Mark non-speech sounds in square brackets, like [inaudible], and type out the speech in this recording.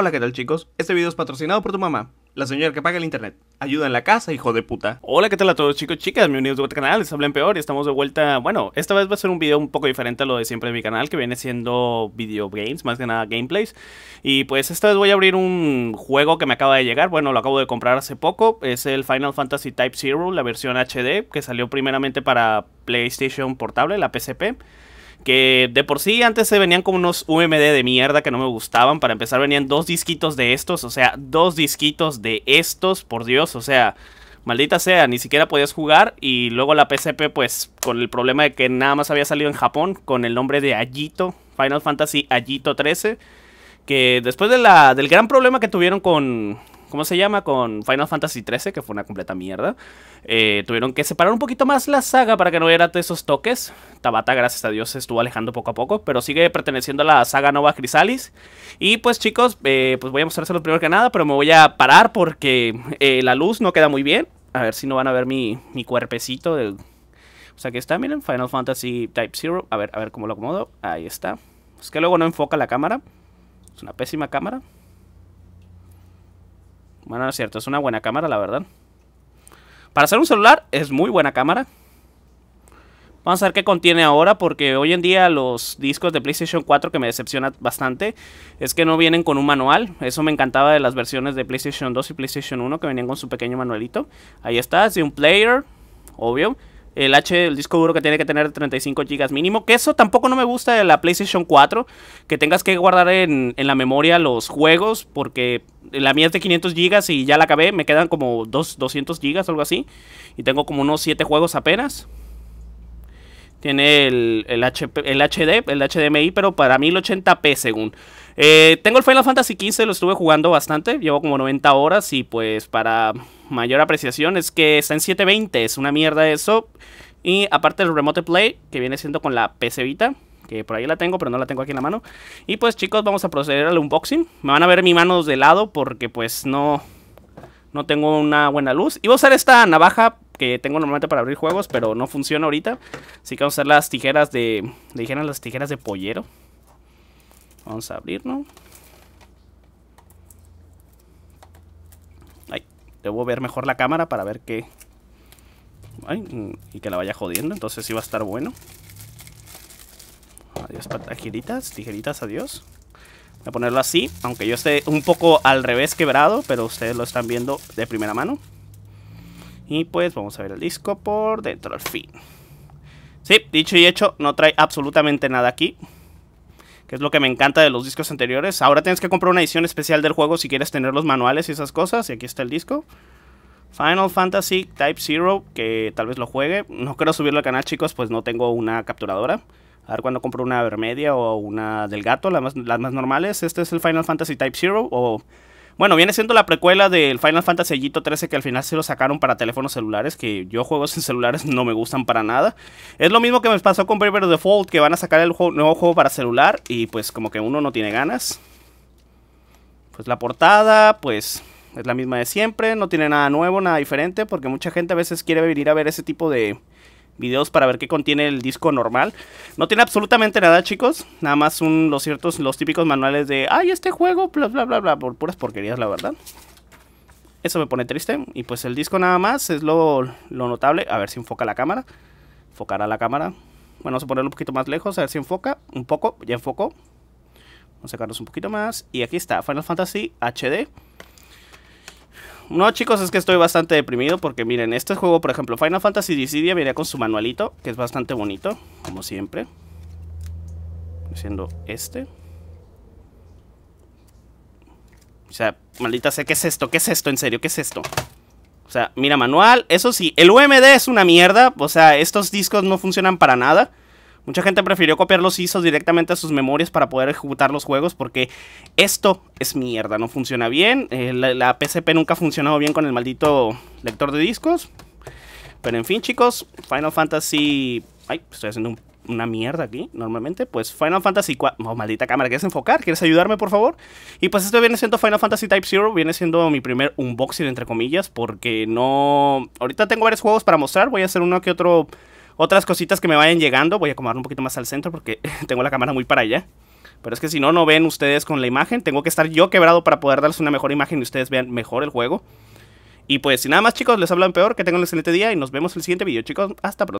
Hola, ¿qué tal chicos? Este video es patrocinado por tu mamá, la señora que paga el internet. Ayuda en la casa, hijo de puta. Hola, ¿qué tal a todos chicos, chicas? Bienvenidos de vuelta canal, les hablen peor y estamos de vuelta. Bueno, esta vez va a ser un video un poco diferente a lo de siempre de mi canal, que viene siendo video games, más que nada gameplays. Y pues esta vez voy a abrir un juego que me acaba de llegar, bueno, lo acabo de comprar hace poco. Es el Final Fantasy Type 0 la versión HD, que salió primeramente para PlayStation Portable, la PCP que de por sí antes se venían como unos UMD de mierda que no me gustaban. Para empezar venían dos disquitos de estos, o sea, dos disquitos de estos, por Dios, o sea, maldita sea, ni siquiera podías jugar. Y luego la PSP, pues, con el problema de que nada más había salido en Japón con el nombre de Ayito, Final Fantasy Ayito 13. Que después de la, del gran problema que tuvieron con, ¿cómo se llama? Con Final Fantasy XIII, que fue una completa mierda. Eh, tuvieron que separar un poquito más la saga para que no hubiera esos toques. Tabata, gracias a Dios, estuvo alejando poco a poco, pero sigue perteneciendo a la saga Nova Chrysalis Y pues chicos, eh, pues voy a lo primero que nada, pero me voy a parar porque eh, la luz no queda muy bien. A ver si no van a ver mi, cuerpecito del... O pues, sea, aquí está, miren, Final Fantasy Type 0. A ver, a ver cómo lo acomodo. Ahí está. Es que luego no enfoca la cámara. Es una pésima cámara. Bueno, es cierto, es una buena cámara, la verdad. Para hacer un celular, es muy buena cámara. Vamos a ver qué contiene ahora, porque hoy en día los discos de PlayStation 4 que me decepciona bastante es que no vienen con un manual. Eso me encantaba de las versiones de PlayStation 2 y PlayStation 1 que venían con su pequeño manualito. Ahí está, es de un player, obvio el H, el disco duro que tiene que tener 35 GB mínimo, que eso tampoco no me gusta de la PlayStation 4, que tengas que guardar en, la memoria los juegos, porque la mía es de 500 GB y ya la acabé, me quedan como 200 GB, algo así, y tengo como unos 7 juegos apenas. Tiene el, HD, el HDMI, pero para 1080p según. Eh, tengo el Final Fantasy XV, lo estuve jugando bastante, llevo como 90 horas y pues para mayor apreciación es que está en 720, es una mierda eso. Y aparte el Remote Play, que viene siendo con la PC Vita, que por ahí la tengo, pero no la tengo aquí en la mano. Y pues chicos, vamos a proceder al unboxing. Me van a ver mis manos de lado porque pues no, no tengo una buena luz. Y voy a usar esta navaja que tengo normalmente para abrir juegos, pero no funciona ahorita. Así que vamos a usar las tijeras de... Le dijeron las tijeras de pollero. Vamos a abrirlo. ¿no? Ay, debo ver mejor la cámara para ver que... Ay, mm, y que la vaya jodiendo, entonces sí va a estar bueno. Adiós, tijeritas, tijeritas, adiós. Voy a ponerlo así, aunque yo esté un poco al revés quebrado, pero ustedes lo están viendo de primera mano. Y pues vamos a ver el disco por dentro al fin. Sí, dicho y hecho, no trae absolutamente nada aquí. Que es lo que me encanta de los discos anteriores. Ahora tienes que comprar una edición especial del juego si quieres tener los manuales y esas cosas. Y aquí está el disco. Final Fantasy Type 0, que tal vez lo juegue. No quiero subirlo al canal, chicos, pues no tengo una capturadora. A ver cuando compro una vermedia o una del gato, las más, las más normales. Este es el Final Fantasy Type 0 o bueno, viene siendo la precuela del Final Fantasy Gito 13 que al final se lo sacaron para teléfonos celulares, que yo juegos en celulares no me gustan para nada. Es lo mismo que me pasó con the Default, que van a sacar el nuevo juego para celular y pues como que uno no tiene ganas. Pues la portada, pues es la misma de siempre, no tiene nada nuevo, nada diferente, porque mucha gente a veces quiere venir a ver ese tipo de videos para ver qué contiene el disco normal. No tiene absolutamente nada, chicos. Nada más un, los ciertos, los típicos manuales de, ay, este juego, bla, bla, bla, bla, por puras porquerías, la verdad. Eso me pone triste. Y pues el disco nada más es lo, notable. A ver si enfoca la cámara. Enfocará la cámara. Bueno, vamos a ponerlo un poquito más lejos, a ver si enfoca. Un poco, ya enfocó. Vamos a sacarnos un poquito más. Y aquí está, Final Fantasy HD. No, chicos, es que estoy bastante deprimido porque miren, este juego, por ejemplo, Final Fantasy Dissidia venía con su manualito, que es bastante bonito, como siempre. Siendo este. O sea, maldita sea, ¿qué es esto? ¿Qué es esto? En serio, ¿qué es esto? O sea, mira manual, eso sí, el UMD es una mierda, o sea, estos discos no funcionan para nada. Mucha gente prefirió copiar los ISOs directamente a sus memorias para poder ejecutar los juegos porque esto es mierda, no funciona bien. Eh, la, PSP PCP nunca ha funcionado bien con el maldito lector de discos. Pero en fin, chicos, Final Fantasy... Ay, estoy haciendo una mierda aquí, normalmente. Pues Final Fantasy 4... maldita cámara, ¿quieres enfocar? ¿Quieres ayudarme, por favor? Y pues esto viene siendo Final Fantasy Type Zero. Viene siendo mi primer unboxing, entre comillas, porque no... Ahorita tengo varios juegos para mostrar. Voy a hacer uno que otro otras cositas que me vayan llegando, voy a acomodar un poquito más al centro porque [laughs] tengo la cámara muy para allá. Pero es que si no, no ven ustedes con la imagen. Tengo que estar yo quebrado para poder darles una mejor imagen y ustedes vean mejor el juego. Y pues sin nada más chicos, les hablan peor, que tengan un excelente día y nos vemos en el siguiente video chicos. Hasta pronto.